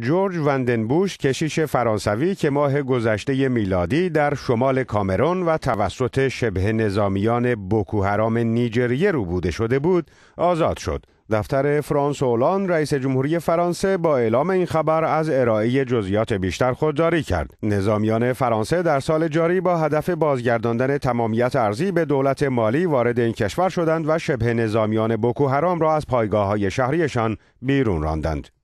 جورج وندنبوش کشیش فرانسوی که ماه گذشته میلادی در شمال کامرون و توسط شبه نظامیان بکوهرام نیجریه رو بوده شده بود آزاد شد دفتر فرانس اولان رئیس جمهوری فرانسه با اعلام این خبر از ارائه جزئیات بیشتر خودداری کرد. نظامیان فرانسه در سال جاری با هدف بازگرداندن تمامیت ارزی به دولت مالی وارد این کشور شدند و شبه نظامیان بکوهرام را از پایگاه های شهریشان بیرون راندند.